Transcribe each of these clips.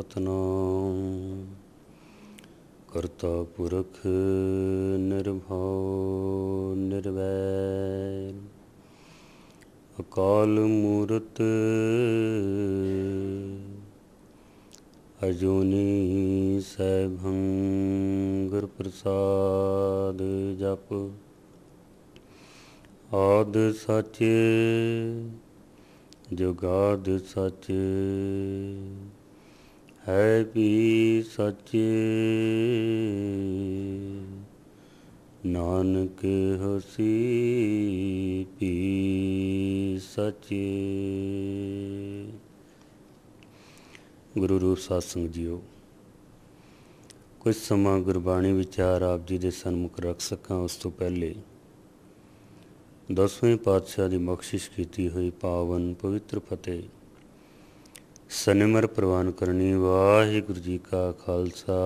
ਸਤਨਾਮ ਕਰਤਾ ਪੁਰਖ ਨਿਰਭਉ ਨਿਰਵੈਰ ਅਕਾਲ ਮੂਰਤ ਅਜੂਨੀ ਸੈਭੰ ਗੁਰ ਪ੍ਰਸਾਦ ਜਪ ਆਦ ਸੱਚ ਜੁਗਾਦ ਸੱਚ ਹੈ ਵੀ ਸੱਚੇ ਨਾਨਕ ਹਸੀ ਪੀ ਸੱਚੇ ਗੁਰੂ ਰੂਪ ਸਾਧ ਸੰਗ ਜੀਓ ਕੁਝ ਸਮਾਂ ਗੁਰਬਾਣੀ ਵਿਚਾਰ ਆਪ ਜੀ ਦੇ ਸਨਮੁਖ ਰੱਖ ਸਕਾਂ ਉਸ ਤੋਂ ਪਹਿਲੇ ਦਸਵੇਂ ਪਾਤਸ਼ਾਹ ਦੀ ਬਖਸ਼ਿਸ਼ ਕੀਤੀ ਹੋਈ ਪਾਵਨ ਪਵਿੱਤਰ ਫਤਿਹ ਸਨਿਮਰ ਪ੍ਰਵਾਨ ਕਰਨੀ ਵਾਹਿਗੁਰੂ ਜੀ ਕਾ ਖਾਲਸਾ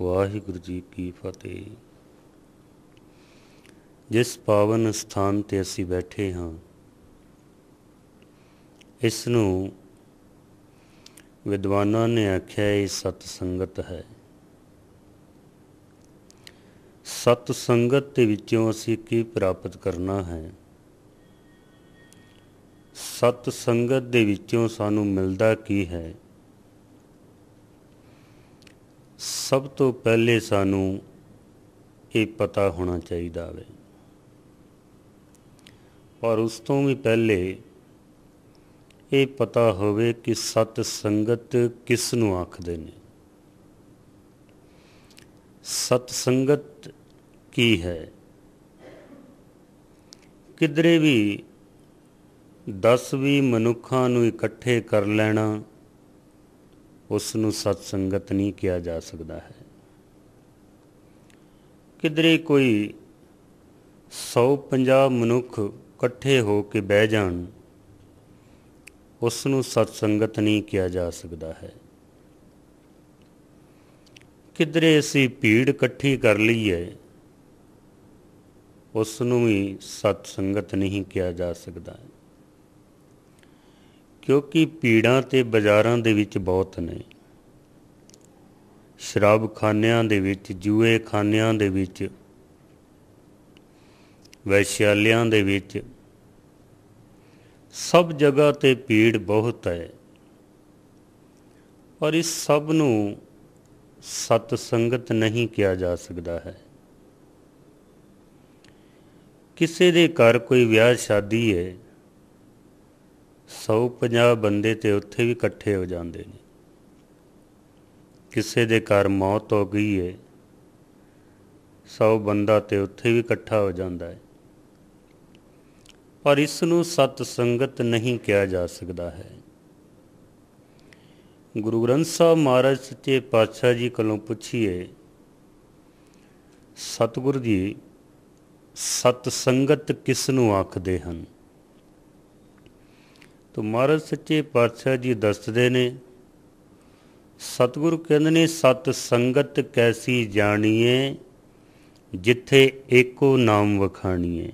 ਵਾਹਿਗੁਰੂ ਜੀ ਕੀ ਫਤਿਹ ਜਿਸ ਪਾਵਨ ਸਥਾਨ ਤੇ ਅਸੀਂ ਬੈਠੇ ਹਾਂ ਇਸ ਨੂੰ ਵਿਦਵਾਨਾਂ ਨੇ ਆਖਿਆ ਇਹ ਸਤ ਸੰਗਤ ਹੈ ਸਤ ਸੰਗਤ ਦੇ ਵਿੱਚੋਂ ਅਸੀਂ ਕੀ ਪ੍ਰਾਪਤ ਕਰਨਾ ਹੈ ਸਤ ਸੰਗਤ ਦੇ ਵਿੱਚੋਂ ਸਾਨੂੰ ਮਿਲਦਾ ਕੀ ਹੈ ਸਭ ਤੋਂ ਪਹਿਲੇ ਸਾਨੂੰ ਇਹ ਪਤਾ ਹੋਣਾ ਚਾਹੀਦਾ ਹੈ ਪਰ ਉਸ ਤੋਂ ਵੀ ਪਹਿਲੇ ਇਹ ਪਤਾ ਹੋਵੇ ਕਿ ਸਤ ਸੰਗਤ ਕਿਸ ਨੂੰ ਆਖਦੇ ਨੇ ਸਤ ਸੰਗਤ ਕੀ ਹੈ ਕਿਦਰੇ ਵੀ 10 ਵੀ ਮਨੁੱਖਾਂ ਨੂੰ ਇਕੱਠੇ ਕਰ ਲੈਣਾ ਉਸ ਨੂੰ ਸਤ ਸੰਗਤ ਨਹੀਂ ਕਿਹਾ ਜਾ ਸਕਦਾ ਹੈ ਕਿਦਰੇ ਕੋਈ 150 ਮਨੁੱਖ ਇਕੱਠੇ ਹੋ ਕੇ ਬਹਿ ਜਾਣ ਉਸ ਨੂੰ ਸਤ ਸੰਗਤ ਨਹੀਂ ਕਿਹਾ ਜਾ ਸਕਦਾ ਹੈ ਕਿਦਰੇ ਅਸੀਂ ਭੀੜ ਇਕੱਠੀ ਕਰ ਲਈ ਹੈ ਉਸ ਨੂੰ ਵੀ ਸਤ ਸੰਗਤ ਨਹੀਂ ਕਿਹਾ ਜਾ ਸਕਦਾ ਹੈ ਕਿਉਂਕਿ ਪੀੜਾਂ ਤੇ ਬਾਜ਼ਾਰਾਂ ਦੇ ਵਿੱਚ ਬਹੁਤ ਨੇ ਸ਼ਰਾਬਖਾਨਿਆਂ ਦੇ ਵਿੱਚ ਜੂਏ ਖਾਨਿਆਂ ਦੇ ਵਿੱਚ ਵੈਸ਼ਿਆਲਿਆਂ ਦੇ ਵਿੱਚ ਸਭ ਜਗ੍ਹਾ ਤੇ ਪੀੜ ਬਹੁਤ ਹੈ ਪਰ ਇਸ ਸਭ ਨੂੰ ਸਤ ਸੰਗਤ ਨਹੀਂ ਕਿਹਾ ਜਾ ਸਕਦਾ ਹੈ ਕਿਸੇ ਦੇ ਘਰ ਕੋਈ ਵਿਆਹ ਸ਼ਾਦੀ ਹੈ 150 ਬੰਦੇ ਤੇ ਉੱਥੇ ਵੀ ਇਕੱਠੇ ਹੋ ਜਾਂਦੇ ਨੇ ਕਿਸੇ ਦੇ ਘਰ ਮੌਤ ਹੋ ਗਈ ਏ 100 ਬੰਦਾ ਤੇ ਉੱਥੇ ਵੀ ਇਕੱਠਾ ਹੋ ਜਾਂਦਾ ਹੈ ਪਰ ਇਸ ਨੂੰ ਸਤ ਸੰਗਤ ਨਹੀਂ ਕਿਹਾ ਜਾ ਸਕਦਾ ਹੈ ਗੁਰੂ ਗ੍ਰੰਥ ਸਾਹਿਬ ਮਹਾਰਾਜ ਸੱਚੇ ਪਾਤਸ਼ਾਹ ਜੀ ਕੋਲੋਂ ਪੁੱਛੀਏ ਸਤਿਗੁਰੂ ਜੀ ਸਤ ਸੰਗਤ ਕਿਸ ਨੂੰ ਆਖਦੇ ਹਨ ਤੋ ਮਹਾਰਾਜ ਸੱਚੇ ਪਾਤਸ਼ਾਹ ਜੀ ਦੱਸਦੇ ਨੇ ਸਤਿਗੁਰੂ ਕਹਿੰਦੇ ਨੇ ਸਤ ਸੰਗਤ ਕੈਸੀ ਜਾਣੀਏ ਜਿੱਥੇ ਏਕੋ ਨਾਮ ਵਖਾਣੀਏ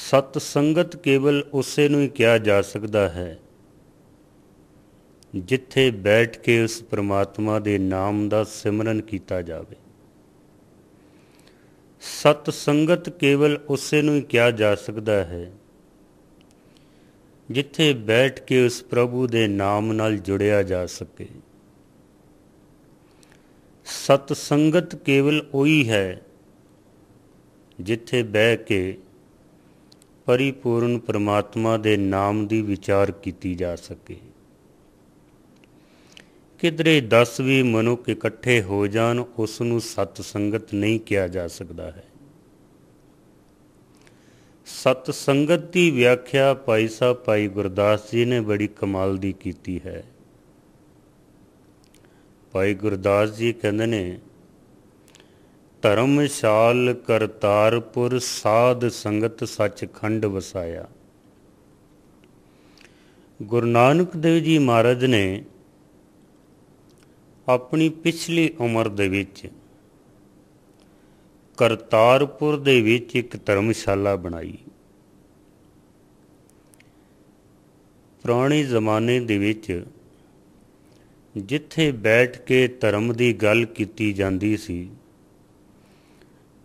ਸਤ ਸੰਗਤ ਕੇਵਲ ਉਸੇ ਨੂੰ ਹੀ ਕਿਹਾ ਜਾ ਸਕਦਾ ਹੈ ਜਿੱਥੇ ਬੈਠ ਕੇ ਉਸ ਪ੍ਰਮਾਤਮਾ ਦੇ ਨਾਮ ਦਾ ਸਿਮਰਨ ਕੀਤਾ ਜਾਵੇ ਸਤ ਸੰਗਤ ਕੇਵਲ ਉਸੇ ਨੂੰ ਹੀ ਕਿਹਾ ਜਾ ਸਕਦਾ ਹੈ ਜਿੱਥੇ ਬੈਠ ਕੇ ਉਸ ਪ੍ਰਭੂ ਦੇ ਨਾਮ ਨਾਲ ਜੁੜਿਆ ਜਾ ਸਕੇ ਸਤ ਸੰਗਤ ਕੇਵਲ ਉਹੀ ਹੈ ਜਿੱਥੇ ਬਹਿ ਕੇ ਪਰਿਪੂਰਨ ਪ੍ਰਮਾਤਮਾ ਦੇ ਨਾਮ ਦੀ ਵਿਚਾਰ ਕੀਤੀ ਜਾ ਸਕੇ ਕਿਦਰੇ 10 ਵੀ ਮਨੁੱਖ ਇਕੱਠੇ ਹੋ ਜਾਣ ਉਸ ਨੂੰ ਸਤ ਸੰਗਤ ਨਹੀਂ ਕਿਹਾ ਜਾ ਸਕਦਾ ਹੈ ਸਤ ਸੰਗਤ ਦੀ ਵਿਆਖਿਆ ਭਾਈ ਸਾਹਿਬ ਭਾਈ ਗੁਰਦਾਸ ਜੀ ਨੇ ਬੜੀ ਕਮਾਲ ਦੀ ਕੀਤੀ ਹੈ ਭਾਈ ਗੁਰਦਾਸ ਜੀ ਕਹਿੰਦੇ ਨੇ ਧਰਮਸ਼ਾਲ ਕਰਤਾਰਪੁਰ ਸਾਧ ਸੰਗਤ ਸੱਚਖੰਡ ਵਸਾਇਆ ਗੁਰੂ ਨਾਨਕ ਦੇਵ ਜੀ ਮਹਾਰਾਜ ਨੇ ਆਪਣੀ ਪਿਛਲੀ ਉਮਰ ਦੇ ਵਿੱਚ ਕਰਤਾਰਪੁਰ ਦੇ ਵਿੱਚ ਇੱਕ ਧਰਮਸ਼ਾਲਾ ਬਣਾਈ ਪੁਰਾਣੇ ਜ਼ਮਾਨੇ ਦੇ ਵਿੱਚ ਜਿੱਥੇ ਬੈਠ ਕੇ ਧਰਮ ਦੀ ਗੱਲ ਕੀਤੀ ਜਾਂਦੀ ਸੀ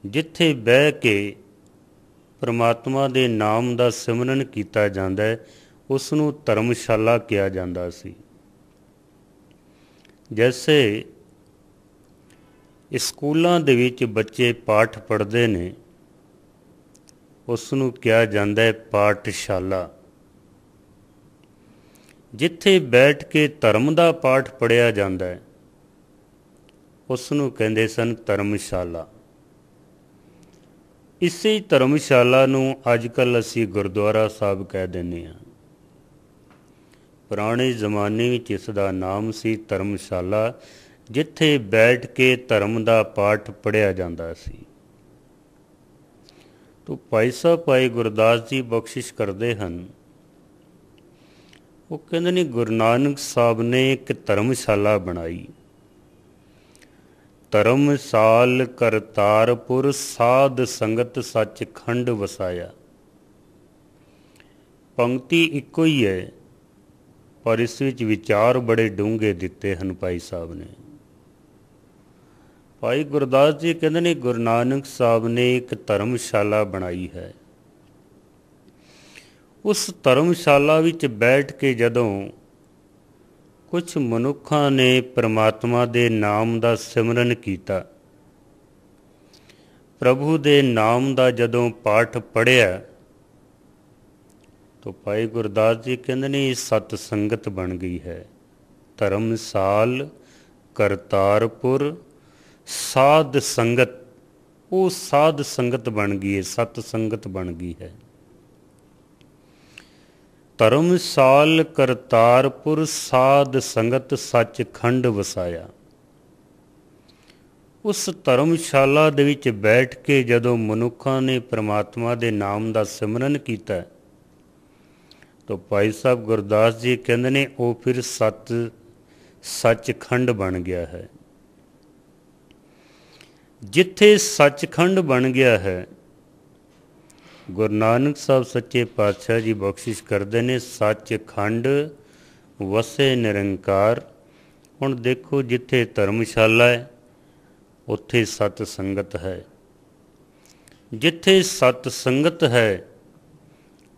ਜਿੱਥੇ ਬਹਿ ਕੇ ਪ੍ਰਮਾਤਮਾ ਦੇ ਨਾਮ ਦਾ ਸਿਮਰਨ ਕੀਤਾ ਜਾਂਦਾ ਹੈ ਉਸ ਨੂੰ ਧਰਮਸ਼ਾਲਾ ਕਿਹਾ ਜਾਂਦਾ ਸੀ ਜੈਸੇ ਸਕੂਲਾਂ ਦੇ ਵਿੱਚ ਬੱਚੇ ਪਾਠ ਪੜ੍ਹਦੇ ਨੇ ਉਸ ਨੂੰ ਕਿਹਾ ਜਾਂਦਾ ਹੈ ਪਾਠਸ਼ਾਲਾ ਜਿੱਥੇ ਬੈਠ ਕੇ ਧਰਮ ਦਾ ਪਾਠ ਪੜਿਆ ਜਾਂਦਾ ਹੈ ਉਸ ਨੂੰ ਕਹਿੰਦੇ ਸਨ ਧਰਮਸ਼ਾਲਾ ਇਸੇ ਧਰਮਸ਼ਾਲਾ ਨੂੰ ਅੱਜ ਕੱਲ ਅਸੀਂ ਗੁਰਦੁਆਰਾ ਸਾਹਿਬ ਕਹਿ ਦਿੰਨੇ ਆ ਪੁਰਾਣੇ ਜ਼ਮਾਨੇ ਵਿੱਚ ਇਸ ਦਾ ਨਾਮ ਸੀ ਧਰਮਸ਼ਾਲਾ ਜਿੱਥੇ ਬੈਠ ਕੇ ਧਰਮ ਦਾ ਪਾਠ ਪੜਿਆ ਜਾਂਦਾ ਸੀ ਤੋਂ ਭਾਈ ਸਾਹਿਬ ਭਾਈ ਗੁਰਦਾਸ ਜੀ ਬਖਸ਼ਿਸ਼ ਕਰਦੇ ਹਨ ਉਹ ਕਹਿੰਦੇ ਨੇ ਗੁਰੂ ਨਾਨਕ ਸਾਹਿਬ ਨੇ ਇੱਕ ਧਰਮਸ਼ਾਲਾ ਬਣਾਈ ਧਰਮਸਾਲ ਕਰਤਾਰਪੁਰ ਸਾਧ ਸੰਗਤ ਸੱਚਖੰਡ ਵਸਾਇਆ ਪੰਕਤੀ ਇੱਕੋ ਹੀ ਹੈ ਪਰ ਇਸ ਵਿੱਚ ਵਿਚਾਰ ਬੜੇ ਡੂੰਘੇ ਦਿੱਤੇ ਹਨ ਭਾਈ ਸਾਹਿਬ ਨੇ ਭਾਈ ਗੁਰਦਾਸ ਜੀ ਕਹਿੰਦੇ ਨੇ ਗੁਰੂ ਨਾਨਕ ਸਾਹਿਬ ਨੇ ਇੱਕ ਧਰਮਸ਼ਾਲਾ ਬਣਾਈ ਹੈ ਉਸ ਧਰਮਸ਼ਾਲਾ ਵਿੱਚ ਬੈਠ ਕੇ ਜਦੋਂ ਕੁਝ ਮਨੁੱਖਾਂ ਨੇ ਪ੍ਰਮਾਤਮਾ ਦੇ ਨਾਮ ਦਾ ਸਿਮਰਨ ਕੀਤਾ ਪ੍ਰਭੂ ਦੇ ਨਾਮ ਦਾ ਜਦੋਂ ਪਾਠ ਪੜਿਆ ਤਾਂ ਭਾਈ ਗੁਰਦਾਸ ਜੀ ਕਹਿੰਦੇ ਨੇ ਸਤ ਸੰਗਤ ਬਣ ਗਈ ਹੈ ਧਰਮਸਾਲ ਕਰਤਾਰਪੁਰ ਸਾਧ ਸੰਗਤ ਉਹ ਸਾਧ ਸੰਗਤ ਬਣ ਗਈ ਹੈ ਸਤ ਸੰਗਤ ਬਣ ਗਈ ਹੈ ਧਰਮਸਾਲ ਕਰਤਾਰਪੁਰ ਸਾਧ ਸੰਗਤ ਸੱਚਖੰਡ ਵਸਾਇਆ ਉਸ ਧਰਮਸ਼ਾਲਾ ਦੇ ਵਿੱਚ ਬੈਠ ਕੇ ਜਦੋਂ ਮਨੁੱਖਾਂ ਨੇ ਪ੍ਰਮਾਤਮਾ ਦੇ ਨਾਮ ਦਾ ਸਿਮਰਨ ਕੀਤਾ ਤਾਂ ਭਾਈ ਸਾਹਿਬ ਗੁਰਦਾਸ ਜੀ ਕਹਿੰਦੇ ਨੇ ਉਹ ਫਿਰ ਸਤ ਸੱਚਖੰਡ ਬਣ ਗਿਆ ਹੈ ਜਿੱਥੇ ਸੱਚਖੰਡ ਬਣ ਗਿਆ ਹੈ ਗੁਰੂ ਨਾਨਕ ਸਾਹਿਬ ਸੱਚੇ ਪਾਤਸ਼ਾਹ ਜੀ ਬਖਸ਼ਿਸ਼ ਕਰਦੇ ਨੇ ਸੱਚਖੰਡ ਵਸੇ ਨਿਰੰਕਾਰ ਹੁਣ ਦੇਖੋ ਜਿੱਥੇ ਧਰਮਸ਼ਾਲਾ ਹੈ ਉੱਥੇ ਸਤ ਸੰਗਤ ਹੈ ਜਿੱਥੇ ਸਤ ਸੰਗਤ ਹੈ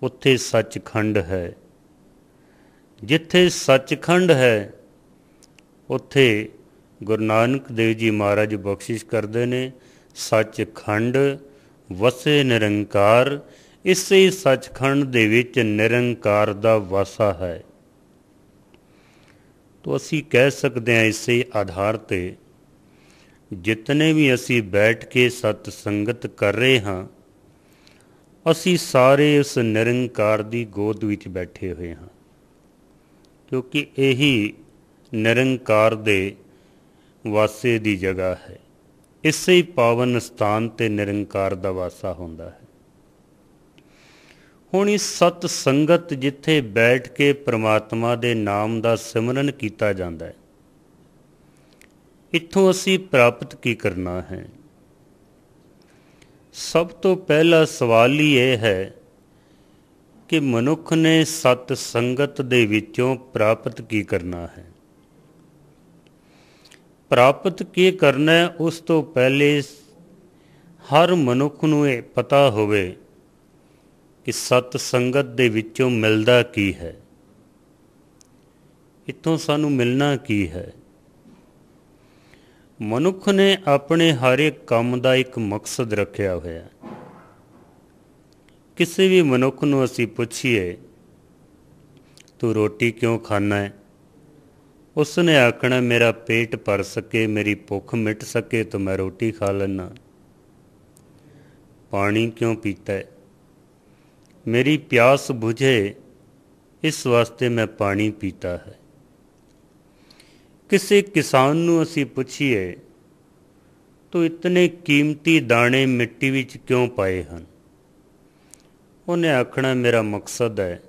ਉੱਥੇ ਸੱਚਖੰਡ ਹੈ ਜਿੱਥੇ ਸੱਚਖੰਡ ਹੈ ਉੱਥੇ ਗੁਰੂ ਨਾਨਕ ਦੇਵ ਜੀ ਮਹਾਰਾਜ ਬਖਸ਼ਿਸ਼ ਕਰਦੇ ਨੇ ਸੱਚਖੰਡ ਵਸੇ ਨਿਰੰਕਾਰ ਇਸੇ ਸੱਚਖੰਡ ਦੇ ਵਿੱਚ ਨਿਰੰਕਾਰ ਦਾ ਵਾਸਾ ਹੈ ਤੋ ਅਸੀਂ ਕਹਿ ਸਕਦੇ ਹਾਂ ਇਸੇ ਆਧਾਰ ਤੇ ਜਿੰਨੇ ਵੀ ਅਸੀਂ ਬੈਠ ਕੇ ਸਤ ਸੰਗਤ ਕਰ ਰਹੇ ਹਾਂ ਅਸੀਂ ਸਾਰੇ ਉਸ ਨਿਰੰਕਾਰ ਦੀ ਗੋਦ ਵਿੱਚ ਬੈਠੇ ਹੋਏ ਹਾਂ ਕਿਉਂਕਿ ਇਹੀ ਨਿਰੰਕਾਰ ਦੇ ਵਾਸੇ ਦੀ ਜਗ੍ਹਾ ਹੈ ਇਸੇ ਹੀ ਪਾਵਨ ਸਥਾਨ ਤੇ ਨਿਰੰਕਾਰ ਦਾ ਵਾਸਾ ਹੁੰਦਾ ਹੈ ਹੁਣ ਇਸ ਸਤ ਸੰਗਤ ਜਿੱਥੇ ਬੈਠ ਕੇ ਪ੍ਰਮਾਤਮਾ ਦੇ ਨਾਮ ਦਾ ਸਿਮਰਨ ਕੀਤਾ ਜਾਂਦਾ ਹੈ ਇੱਥੋਂ ਅਸੀਂ ਪ੍ਰਾਪਤ ਕੀ ਕਰਨਾ ਹੈ ਸਭ ਤੋਂ ਪਹਿਲਾ ਸਵਾਲ ਹੀ ਇਹ ਹੈ ਕਿ ਮਨੁੱਖ ਨੇ ਸਤ ਸੰਗਤ ਦੇ ਵਿੱਚੋਂ ਪ੍ਰਾਪਤ ਕੀ ਕਰਨਾ ਹੈ ਪ੍ਰਾਪਤ ਕੀ ਕਰਨਾ ਉਸ ਤੋਂ ਪਹਿਲੇ ਹਰ ਮਨੁੱਖ ਨੂੰ ਇਹ ਪਤਾ ਹੋਵੇ ਕਿ ਸਤ ਸੰਗਤ ਦੇ ਵਿੱਚੋਂ ਮਿਲਦਾ ਕੀ ਹੈ ਇੱਥੋਂ ਸਾਨੂੰ ਮਿਲਣਾ ਕੀ ਹੈ ਮਨੁੱਖ ਨੇ ਆਪਣੇ ਹਰ ਇੱਕ ਕੰਮ ਦਾ ਇੱਕ ਮਕਸਦ ਰੱਖਿਆ ਹੋਇਆ ਕਿਸੇ ਵੀ ਮਨੁੱਖ ਨੂੰ ਅਸੀਂ ਪੁੱਛੀਏ ਤੂੰ ਰੋਟੀ ਕਿਉਂ ਖਾਣਾ ਹੈ ਉਸ ਨੇ ਆਖਣਾ ਮੇਰਾ ਪੇਟ ਭਰ ਸਕੇ ਮੇਰੀ ਭੁੱਖ ਮਿਟ ਸਕੇ ਤਾਂ ਮੈਂ ਰੋਟੀ ਖਾ ਲੈਣਾ ਪਾਣੀ ਕਿਉਂ ਪੀਤਾ ਹੈ ਮੇਰੀ ਪਿਆਸ 부ਝੇ ਇਸ ਵਾਸਤੇ ਮੈਂ ਪਾਣੀ ਪੀਤਾ ਹੈ ਕਿਸੇ ਕਿਸਾਨ ਨੂੰ ਅਸੀਂ ਪੁੱਛੀਏ ਤੋ ਇਤਨੇ ਕੀਮਤੀ ਦਾਣੇ ਮਿੱਟੀ ਵਿੱਚ ਕਿਉਂ ਪਾਏ ਹਨ ਉਹਨੇ ਆਖਣਾ ਮੇਰਾ ਮਕਸਦ ਹੈ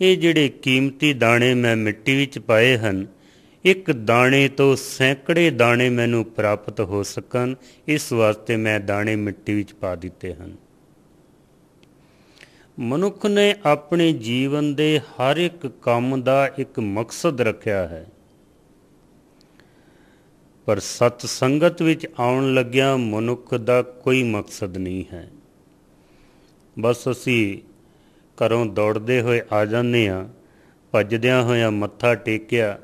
ਇਹ ਜਿਹੜੇ ਕੀਮਤੀ ਦਾਣੇ ਮੈਂ ਮਿੱਟੀ ਵਿੱਚ ਪਾਏ ਹਨ ਇੱਕ ਦਾਣੇ ਤੋਂ ਸੈਂਕੜੇ ਦਾਣੇ ਮੈਨੂੰ ਪ੍ਰਾਪਤ ਹੋ ਸਕਣ ਇਸ ਵਾਸਤੇ ਮੈਂ ਦਾਣੇ ਮਿੱਟੀ ਵਿੱਚ ਪਾ ਦਿੱਤੇ ਹਨ ਮਨੁੱਖ ਨੇ ਆਪਣੇ ਜੀਵਨ ਦੇ ਹਰ ਇੱਕ ਕੰਮ ਦਾ ਇੱਕ ਮਕਸਦ ਰੱਖਿਆ ਹੈ ਪਰ ਸਤ ਸੰਗਤ ਵਿੱਚ ਆਉਣ ਲੱਗਿਆ ਮਨੁੱਖ ਦਾ ਕੋਈ ਮਕਸਦ ਨਹੀਂ ਹੈ ਬਸ ਅਸੀਂ ਘਰੋਂ ਦੌੜਦੇ ਹੋਏ ਆ ਜਾਂਦੇ ਆ ਭੱਜਦਿਆਂ ਹੋਇਆਂ ਮੱਥਾ ਟੇਕਿਆ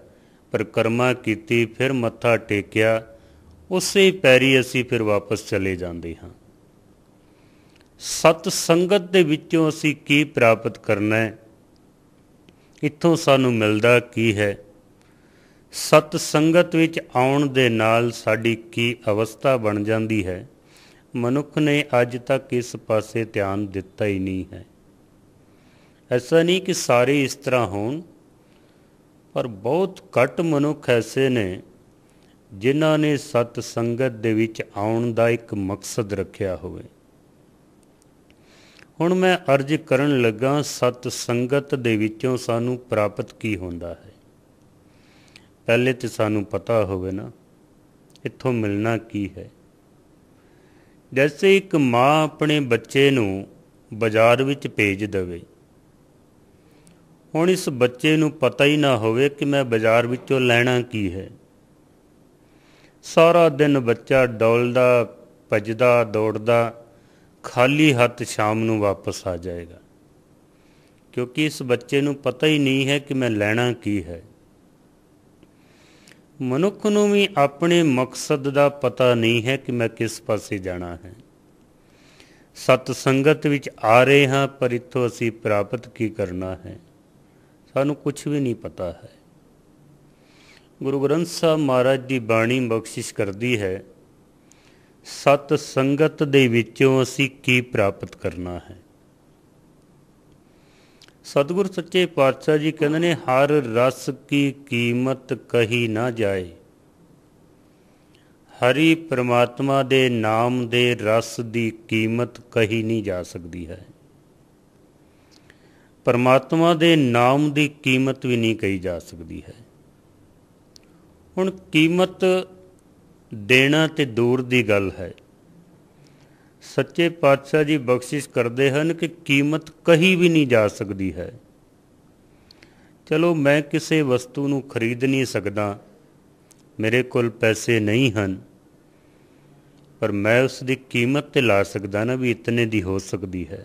ਪਰਕਰਮਾ ਕੀਤੀ ਫਿਰ ਮੱਥਾ ਟੇਕਿਆ ਉਸੇ ਪੈਰੀ ਅਸੀਂ ਫਿਰ ਵਾਪਸ ਚਲੇ ਜਾਂਦੇ ਹਾਂ ਸਤ ਸੰਗਤ ਦੇ ਵਿੱਚੋਂ ਅਸੀਂ ਕੀ ਪ੍ਰਾਪਤ ਕਰਨਾ ਹੈ ਇੱਥੋਂ ਸਾਨੂੰ ਮਿਲਦਾ ਕੀ ਹੈ ਸਤ ਸੰਗਤ ਵਿੱਚ ਆਉਣ ਦੇ ਨਾਲ ਸਾਡੀ ਕੀ ਅਵਸਥਾ ਬਣ ਜਾਂਦੀ ਹੈ ਮਨੁੱਖ ਨੇ ਅੱਜ ਤੱਕ ਇਸ ਪਾਸੇ ਧਿਆਨ ਦਿੱਤਾ ਹੀ ਨਹੀਂ ਹੈ ਐਸਾ ਨਹੀਂ ਕਿ ਸਾਰੇ ਇਸ ਤਰ੍ਹਾਂ ਹੋਣ ਪਰ ਬਹੁਤ ਘੱਟ ਮਨੁੱਖ ਐਸੇ ਨੇ ਜਿਨ੍ਹਾਂ ਨੇ ਸਤ ਸੰਗਤ ਦੇ ਵਿੱਚ ਆਉਣ ਦਾ ਇੱਕ ਮਕਸਦ ਰੱਖਿਆ ਹੋਵੇ ਹੁਣ ਮੈਂ ਅਰਜ ਕਰਨ ਲੱਗਾ ਸਤ ਸੰਗਤ ਦੇ ਵਿੱਚੋਂ ਸਾਨੂੰ ਪ੍ਰਾਪਤ ਕੀ ਹੁੰਦਾ ਹੈ ਪਹਿਲੇ ਤੇ ਸਾਨੂੰ ਪਤਾ ਹੋਵੇ ਨਾ ਇੱਥੋਂ ਮਿਲਣਾ ਕੀ ਹੈ ਜੈਸੇ ਇੱਕ ਮਾਂ ਆਪਣੇ ਬੱਚੇ ਨੂੰ ਬਾਜ਼ਾਰ ਵਿੱਚ ਭੇਜ ਦਵੇ ਹੁਣ ਇਸ ਬੱਚੇ ਨੂੰ ਪਤਾ ਹੀ ਨਾ ਹੋਵੇ ਕਿ ਮੈਂ ਬਾਜ਼ਾਰ ਵਿੱਚੋਂ ਲੈਣਾ ਕੀ ਹੈ ਸਾਰਾ ਦਿਨ ਬੱਚਾ ਡੋਲਦਾ ਭਜਦਾ ਦੌੜਦਾ ਖਾਲੀ ਹੱਥ ਸ਼ਾਮ ਨੂੰ ਵਾਪਸ ਆ ਜਾਏਗਾ ਕਿਉਂਕਿ ਇਸ ਬੱਚੇ ਨੂੰ ਪਤਾ ਹੀ ਨਹੀਂ ਹੈ ਕਿ ਮੈਂ ਲੈਣਾ ਕੀ ਹੈ ਮਨੁੱਖ ਨੂੰ ਵੀ ਆਪਣੇ ਮਕਸਦ ਦਾ ਪਤਾ ਨਹੀਂ ਹੈ ਕਿ ਮੈਂ ਕਿਸ ਪਾਸੇ ਜਾਣਾ ਹੈ ਸਤ ਸੰਗਤ ਵਿੱਚ ਆ ਰਹੇ ਹਾਂ ਪਰ ਇਥੋਂ ਅਸੀਂ ਪ੍ਰਾਪਤ ਕੀ ਕਰਨਾ ਹੈ ਸਾਨੂੰ ਕੁਝ ਵੀ ਨਹੀਂ ਪਤਾ ਹੈ ਗੁਰੂ ਗ੍ਰੰਥ ਸਾਹਿਬ ਮਹਾਰਾਜ ਦੀ ਬਾਣੀ ਬਖਸ਼ਿਸ਼ ਕਰਦੀ ਹੈ ਸਤ ਸੰਗਤ ਦੇ ਵਿੱਚੋਂ ਅਸੀਂ ਕੀ ਪ੍ਰਾਪਤ ਕਰਨਾ ਹੈ ਸਤਗੁਰ ਸੱਚੇ ਪਾਤਸ਼ਾਹ ਜੀ ਕਹਿੰਦੇ ਨੇ ਹਰ ਰਸ ਕੀ ਕੀਮਤ ਕਹੀ ਨਾ ਜਾਏ ਹਰੀ ਪ੍ਰਮਾਤਮਾ ਦੇ ਨਾਮ ਦੇ ਰਸ ਦੀ ਕੀਮਤ ਕਹੀ ਨਹੀਂ ਜਾ ਸਕਦੀ ਹੈ ਪਰਮਾਤਮਾ ਦੇ ਨਾਮ ਦੀ ਕੀਮਤ ਵੀ ਨਹੀਂ ਕਹੀ ਜਾ ਸਕਦੀ ਹੈ ਹੁਣ ਕੀਮਤ ਦੇਣਾ ਤੇ ਦੂਰ ਦੀ ਗੱਲ ਹੈ ਸੱਚੇ ਪਾਤਸ਼ਾਹ ਜੀ ਬਖਸ਼ਿਸ਼ ਕਰਦੇ ਹਨ ਕਿ ਕੀਮਤ ਕਹੀ ਵੀ ਨਹੀਂ ਜਾ ਸਕਦੀ ਹੈ ਚਲੋ ਮੈਂ ਕਿਸੇ ਵਸਤੂ ਨੂੰ ਖਰੀਦ ਨਹੀਂ ਸਕਦਾ ਮੇਰੇ ਕੋਲ ਪੈਸੇ ਨਹੀਂ ਹਨ ਪਰ ਮੈਂ ਉਸ ਦੀ ਕੀਮਤ ਤੇ ਲਾ ਸਕਦਾ ਨਾ ਵੀ ਇਤਨੇ ਦੀ ਹੋ ਸਕਦੀ ਹੈ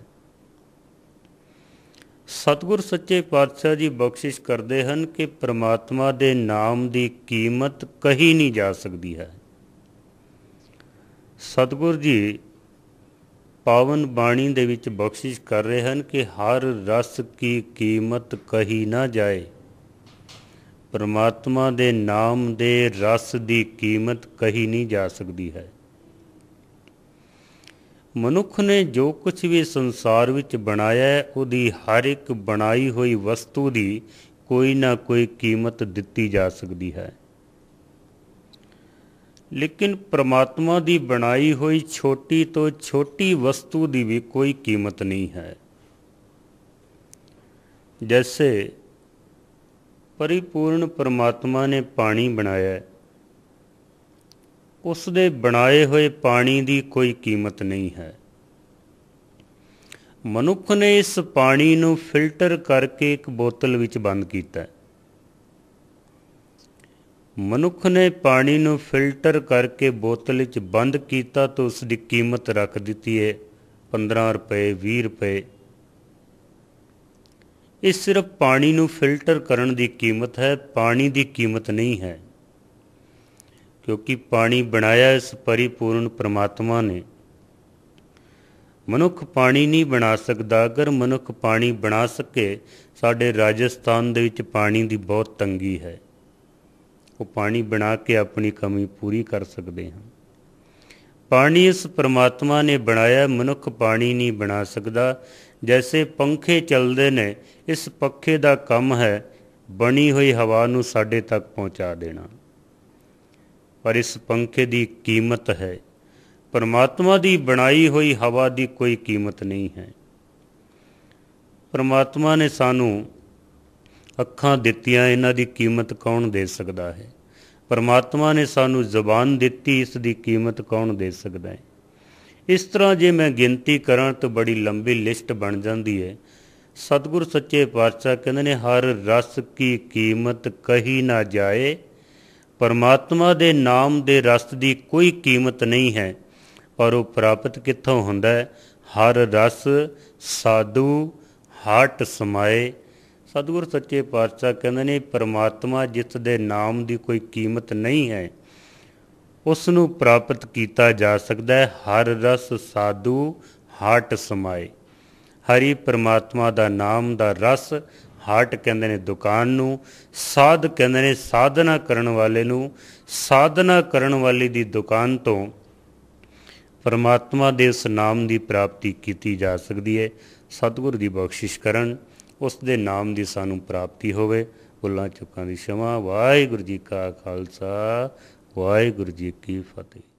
ਸਤਿਗੁਰ ਸੱਚੇ ਪਾਤਸ਼ਾਹ ਜੀ ਬਖਸ਼ਿਸ਼ ਕਰਦੇ ਹਨ ਕਿ ਪ੍ਰਮਾਤਮਾ ਦੇ ਨਾਮ ਦੀ ਕੀਮਤ ਕਹੀ ਨਹੀਂ ਜਾ ਸਕਦੀ ਹੈ ਸਤਿਗੁਰ ਜੀ ਪਾਵਨ ਬਾਣੀ ਦੇ ਵਿੱਚ ਬਖਸ਼ਿਸ਼ ਕਰ ਰਹੇ ਹਨ ਕਿ ਹਰ ਰਸ ਕੀ ਕੀਮਤ ਕਹੀ ਨਾ ਜਾਏ ਪ੍ਰਮਾਤਮਾ ਦੇ ਨਾਮ ਦੇ ਰਸ ਦੀ ਕੀਮਤ ਕਹੀ ਨਹੀਂ ਜਾ ਸਕਦੀ ਹੈ ਮਨੁੱਖ ਨੇ ਜੋ ਕੁਝ ਵੀ ਸੰਸਾਰ ਵਿੱਚ ਬਣਾਇਆ ਉਹਦੀ ਹਰ ਇੱਕ ਬਣਾਈ ਹੋਈ ਵਸਤੂ ਦੀ ਕੋਈ ਨਾ ਕੋਈ ਕੀਮਤ ਦਿੱਤੀ ਜਾ ਸਕਦੀ ਹੈ ਲੇਕਿਨ ਪ੍ਰਮਾਤਮਾ ਦੀ ਬਣਾਈ ਹੋਈ ਛੋਟੀ ਤੋਂ ਛੋਟੀ ਵਸਤੂ ਦੀ ਵੀ ਕੋਈ ਕੀਮਤ ਨਹੀਂ ਹੈ ਜੈਸੇ ਪਰਿਪੂਰਨ ਪ੍ਰਮਾਤਮਾ ਨੇ ਪਾਣੀ ਬਣਾਇਆ ਹੈ ਉਸ ਦੇ ਬਣਾਏ ਹੋਏ ਪਾਣੀ ਦੀ ਕੋਈ ਕੀਮਤ ਨਹੀਂ ਹੈ ਮਨੁੱਖ ਨੇ ਇਸ ਪਾਣੀ ਨੂੰ ਫਿਲਟਰ ਕਰਕੇ ਇੱਕ ਬੋਤਲ ਵਿੱਚ ਬੰਦ ਕੀਤਾ ਹੈ ਮਨੁੱਖ ਨੇ ਪਾਣੀ ਨੂੰ ਫਿਲਟਰ ਕਰਕੇ ਬੋਤਲ ਵਿੱਚ ਬੰਦ ਕੀਤਾ ਤਾਂ ਉਸ ਦੀ ਕੀਮਤ ਰੱਖ ਦਿੱਤੀ ਹੈ 15 ਰੁਪਏ 20 ਰੁਪਏ ਇਹ ਸਿਰਫ ਪਾਣੀ ਨੂੰ ਫਿਲਟਰ ਕਰਨ ਦੀ ਕੀਮਤ ਹੈ ਪਾਣੀ ਦੀ ਕੀਮਤ ਨਹੀਂ ਹੈ ਕਿਉਂਕਿ ਪਾਣੀ ਬਣਾਇਆ ਇਸ ਪਰਿਪੂਰਨ ਪ੍ਰਮਾਤਮਾ ਨੇ ਮਨੁੱਖ ਪਾਣੀ ਨਹੀਂ ਬਣਾ ਸਕਦਾ ਅਗਰ ਮਨੁੱਖ ਪਾਣੀ ਬਣਾ ਸਕੇ ਸਾਡੇ ਰਾਜਸਥਾਨ ਦੇ ਵਿੱਚ ਪਾਣੀ ਦੀ ਬਹੁਤ ਤੰਗੀ ਹੈ ਉਹ ਪਾਣੀ ਬਣਾ ਕੇ ਆਪਣੀ ਕਮੀ ਪੂਰੀ ਕਰ ਸਕਦੇ ਹਾਂ ਪਾਣੀ ਇਸ ਪ੍ਰਮਾਤਮਾ ਨੇ ਬਣਾਇਆ ਮਨੁੱਖ ਪਾਣੀ ਨਹੀਂ ਬਣਾ ਸਕਦਾ ਜੈਸੇ ਪੰਖੇ ਚੱਲਦੇ ਨੇ ਇਸ ਪੱਖੇ ਦਾ ਕੰਮ ਹੈ ਬਣੀ ਹੋਈ ਹਵਾ ਨੂੰ ਸਾਡੇ ਤੱਕ ਪਹੁੰਚਾ ਦੇਣਾ ਪਰ ਇਸ ਪੰਖੇ ਦੀ ਕੀਮਤ ਹੈ ਪਰਮਾਤਮਾ ਦੀ ਬਣਾਈ ਹੋਈ ਹਵਾ ਦੀ ਕੋਈ ਕੀਮਤ ਨਹੀਂ ਹੈ ਪਰਮਾਤਮਾ ਨੇ ਸਾਨੂੰ ਅੱਖਾਂ ਦਿੱਤੀਆਂ ਇਹਨਾਂ ਦੀ ਕੀਮਤ ਕੌਣ ਦੇ ਸਕਦਾ ਹੈ ਪਰਮਾਤਮਾ ਨੇ ਸਾਨੂੰ ਜ਼ੁਬਾਨ ਦਿੱਤੀ ਇਸ ਦੀ ਕੀਮਤ ਕੌਣ ਦੇ ਸਕਦਾ ਹੈ ਇਸ ਤਰ੍ਹਾਂ ਜੇ ਮੈਂ ਗਿਣਤੀ ਕਰਾਂ ਤਾਂ ਬੜੀ ਲੰਬੀ ਲਿਸਟ ਬਣ ਜਾਂਦੀ ਹੈ ਸਤਿਗੁਰ ਸੱਚੇ ਪਾਤਸ਼ਾਹ ਕਹਿੰਦੇ ਨੇ ਹਰ ਰਸ ਕੀ ਕੀਮਤ ਕਹੀ ਨਾ ਜਾਏ ਪਰਮਾਤਮਾ ਦੇ ਨਾਮ ਦੇ ਰਸ ਦੀ ਕੋਈ ਕੀਮਤ ਨਹੀਂ ਹੈ ਪਰ ਉਹ ਪ੍ਰਾਪਤ ਕਿੱਥੋਂ ਹੁੰਦਾ ਹੈ ਹਰ ਰਸ ਸਾਧੂ ਹਟ ਸਮਾਏ ਸਤਿਗੁਰ ਸੱਚੇ ਪਾਤਸ਼ਾਹ ਕਹਿੰਦੇ ਨੇ ਪਰਮਾਤਮਾ ਜਿਸ ਦੇ ਨਾਮ ਦੀ ਕੋਈ ਕੀਮਤ ਨਹੀਂ ਹੈ ਉਸ ਨੂੰ ਪ੍ਰਾਪਤ ਕੀਤਾ ਜਾ ਸਕਦਾ ਹੈ ਹਰ ਰਸ ਸਾਧੂ ਹਟ ਸਮਾਏ ਹਰੀ ਪਰਮਾਤਮਾ ਦਾ ਨਾਮ ਦਾ ਰਸ ਹਟ ਕਹਿੰਦੇ ਨੇ ਦੁਕਾਨ ਨੂੰ ਸਾਧ ਕਹਿੰਦੇ ਨੇ ਸਾਧਨਾ ਕਰਨ ਵਾਲੇ ਨੂੰ ਸਾਧਨਾ ਕਰਨ ਵਾਲੀ ਦੀ ਦੁਕਾਨ ਤੋਂ ਪਰਮਾਤਮਾ ਦੇ ਉਸ ਨਾਮ ਦੀ ਪ੍ਰਾਪਤੀ ਕੀਤੀ ਜਾ ਸਕਦੀ ਹੈ ਸਤਿਗੁਰ ਦੀ ਬਖਸ਼ਿਸ਼ ਕਰਨ ਉਸ ਦੇ ਨਾਮ ਦੀ ਸਾਨੂੰ ਪ੍ਰਾਪਤੀ ਹੋਵੇ ਬੁੱਲਾਂ ਚੁੱਕਾਂ ਦੀ ਸ਼ਮਾ ਵਾਹਿਗੁਰੂ ਜੀ ਕਾ ਖਾਲਸਾ ਵਾਹਿਗੁਰੂ ਜੀ ਕੀ ਫਤਿਹ